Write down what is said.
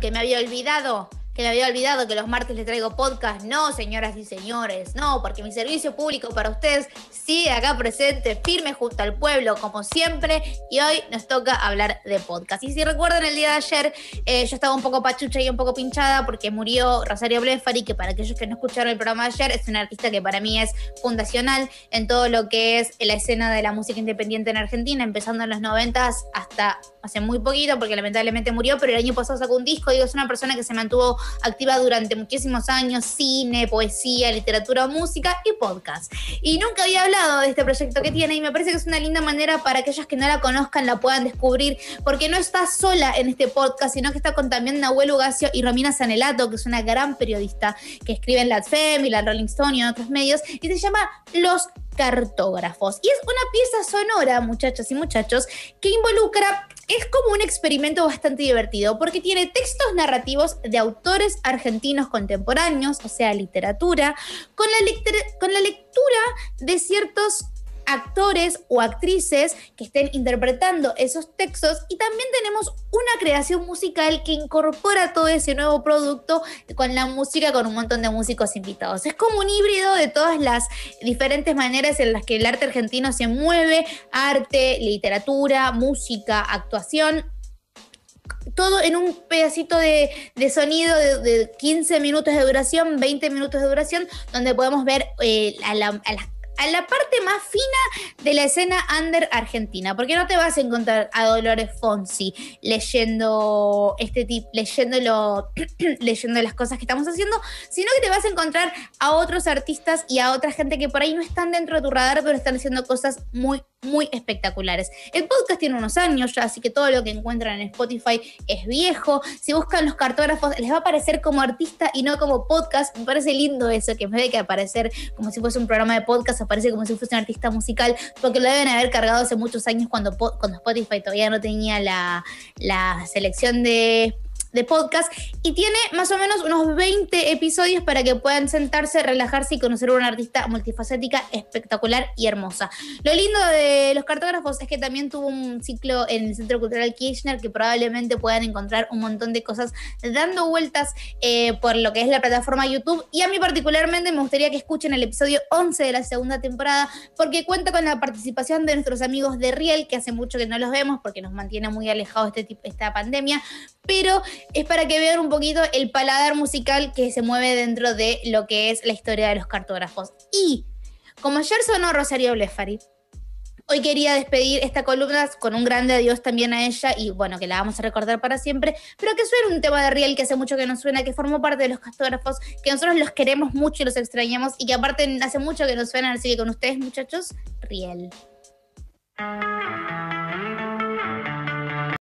que me había olvidado que me había olvidado que los martes le traigo podcast. No, señoras y señores, no, porque mi servicio público para ustedes sigue acá presente, firme junto al pueblo, como siempre. Y hoy nos toca hablar de podcast. Y si recuerdan, el día de ayer eh, yo estaba un poco pachucha y un poco pinchada porque murió Rosario Blefari, que para aquellos que no escucharon el programa de ayer, es una artista que para mí es fundacional en todo lo que es la escena de la música independiente en Argentina, empezando en los 90 hasta hace muy poquito, porque lamentablemente murió, pero el año pasado sacó un disco. Digo, es una persona que se mantuvo activa durante muchísimos años, cine, poesía, literatura, música y podcast. Y nunca había hablado de este proyecto que tiene y me parece que es una linda manera para aquellos que no la conozcan la puedan descubrir, porque no está sola en este podcast, sino que está con también Nahuel Ugacio y Romina Sanelato, que es una gran periodista que escribe en la FEM y la Rolling Stone y en otros medios, y se llama Los cartógrafos. Y es una pieza sonora, muchachos y muchachos, que involucra, es como un experimento bastante divertido, porque tiene textos narrativos de autores argentinos contemporáneos, o sea, literatura, con la, con la lectura de ciertos actores o actrices que estén interpretando esos textos y también tenemos una creación musical que incorpora todo ese nuevo producto con la música, con un montón de músicos invitados. Es como un híbrido de todas las diferentes maneras en las que el arte argentino se mueve, arte, literatura, música, actuación, todo en un pedacito de, de sonido de, 15 minutos de duración, 20 minutos de duración, donde podemos ver eh, a, las a la parte más fina de la escena under argentina, porque no te vas a encontrar a Dolores Fonsi leyendo este tipo, leyendo leyendo las cosas que estamos haciendo, sino que te vas a encontrar a otros artistas y a otra gente que por ahí no están dentro de tu radar, pero están haciendo cosas muy muy espectaculares. El podcast tiene unos años ya, así que todo lo que encuentran en Spotify es viejo. Si buscan los cartógrafos, les va a aparecer como artista y no como podcast. Me parece lindo eso, que en vez de que aparecer como si fuese un programa de podcast, aparece como si fuese un artista musical, porque lo deben haber cargado hace muchos años cuando, cuando Spotify todavía no tenía la, la selección de de podcast y tiene más o menos unos 20 episodios para que puedan sentarse, relajarse y conocer a una artista multifacética, espectacular y hermosa. Lo lindo de los cartógrafos es que también tuvo un ciclo en el Centro Cultural Kirchner que probablemente puedan encontrar un montón de cosas dando vueltas eh, por lo que es la plataforma YouTube y a mí particularmente me gustaría que escuchen el episodio 11 de la segunda temporada porque cuenta con la participación de nuestros amigos de Riel que hace mucho que no los vemos porque nos mantiene muy alejado este, esta pandemia, pero es para que vean un poquito el paladar musical que se mueve dentro de lo que es la historia de los cartógrafos. Y como ayer sonó Rosario Blefari, hoy quería despedir esta columna con un grande adiós también a ella y bueno, que la vamos a recordar para siempre, pero que suena un tema de Riel que hace mucho que nos suena, que formó parte de los cartógrafos, que nosotros los queremos mucho y los extrañamos y que aparte hace mucho que nos suena así que con ustedes muchachos, Riel.